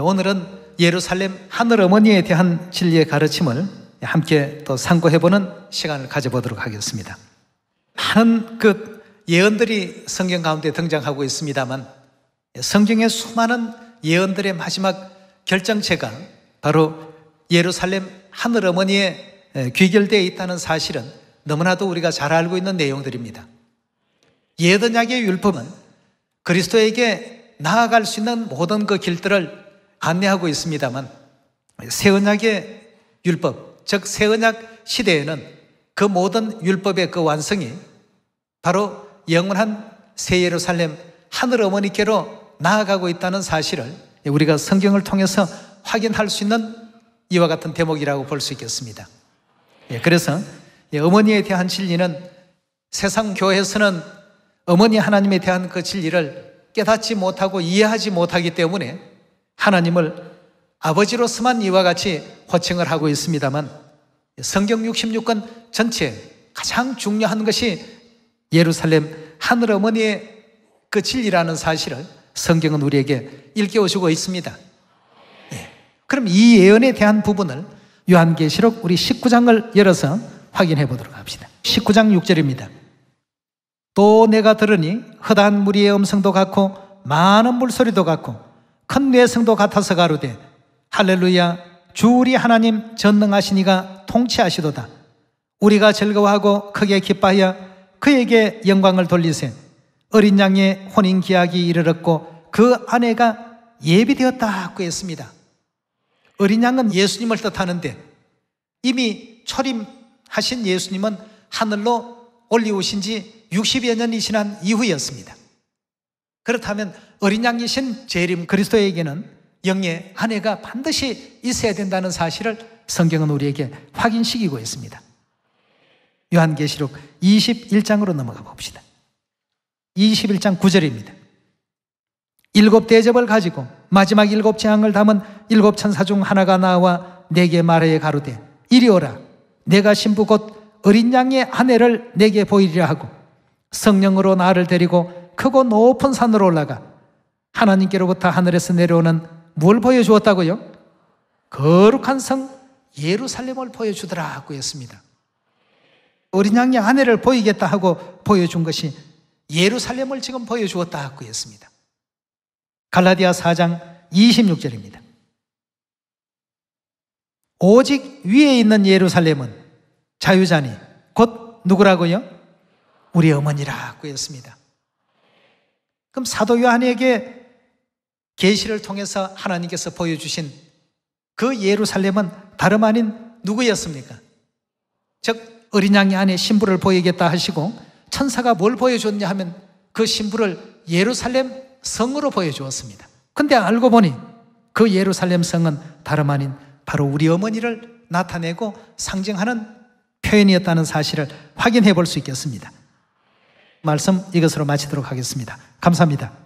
예, 오늘은 예루살렘 하늘 어머니에 대한 진리의 가르침을 함께 또 상고해보는 시간을 가져보도록 하겠습니다. 많은 그 예언들이 성경 가운데 등장하고 있습니다만 예, 성경의 수많은 예언들의 마지막 결정체가 바로 예루살렘 하늘 어머니에 예, 귀결되어 있다는 사실은 너무나도 우리가 잘 알고 있는 내용들입니다. 예언약의 율법은 그리스도에게 나아갈 수 있는 모든 그 길들을 안내하고 있습니다만 새 언약의 율법, 즉 새 언약 시대에는 그 모든 율법의 그 완성이 바로 영원한 새 예루살렘 하늘 어머니께로 나아가고 있다는 사실을 우리가 성경을 통해서 확인할 수 있는 이와 같은 대목이라고 볼 수 있겠습니다. 예, 그래서 예, 어머니에 대한 진리는 세상 교회에서는 어머니 하나님에 대한 그 진리를 깨닫지 못하고 이해하지 못하기 때문에 하나님을 아버지로서만 이와 같이 호칭을 하고 있습니다만 성경 66권 전체 가장 중요한 것이 예루살렘 하늘어머니의 끝이라는 사실을 성경은 우리에게 일깨워주고 있습니다. 네. 그럼 이 예언에 대한 부분을 요한계시록 우리 19장을 열어서 확인해 보도록 합시다. 19장 6절입니다. 또 내가 들으니 허다한 무리의 음성도 같고 많은 물소리도 같고 큰 뇌성도 같아서 가로되 할렐루야 주 우리 하나님 전능하시니가 통치하시도다. 우리가 즐거워하고 크게 기뻐하여 그에게 영광을 돌리세. 어린 양의 혼인 기약이 이르렀고 그 아내가 예비되었다고 했습니다. 어린 양은 예수님을 뜻하는데 이미 초림하신 예수님은 하늘로 올리오신 지 60여 년이 지난 이후였습니다. 그렇다면 어린 양이신 재림 그리스도에게는 영의 아내가 반드시 있어야 된다는 사실을 성경은 우리에게 확인시키고 있습니다. 요한계시록 21장으로 넘어가 봅시다. 21장 9절입니다. 일곱 대접을 가지고 마지막 일곱 재앙을 담은 일곱 천사 중 하나가 나와 내게 말하여 가로되 이리 오라 내가 신부 곧 어린 양의 아내를 내게 보이리라 하고 성령으로 나를 데리고 크고 높은 산으로 올라가 하나님께로부터 하늘에서 내려오는 뭘 보여주었다고요? 거룩한 성 예루살렘을 보여주더라고 했습니다. 어린 양의 아내를 보이겠다 하고 보여준 것이 예루살렘을 지금 보여주었다고 했습니다. 갈라디아 4장 26절입니다. 오직 위에 있는 예루살렘은 자유자니 곧 누구라고요? 우리 어머니라고 했습니다. 그럼 사도 요한에게 계시를 통해서 하나님께서 보여주신 그 예루살렘은 다름 아닌 누구였습니까? 즉 어린 양이 안에 신부를 보이겠다 하시고 천사가 뭘 보여줬냐 하면 그 신부를 예루살렘 성으로 보여주었습니다. 근데 알고 보니 그 예루살렘 성은 다름 아닌 바로 우리 어머니를 나타내고 상징하는 표현이었다는 사실을 확인해 볼 수 있겠습니다. 말씀 이것으로 마치도록 하겠습니다. 감사합니다.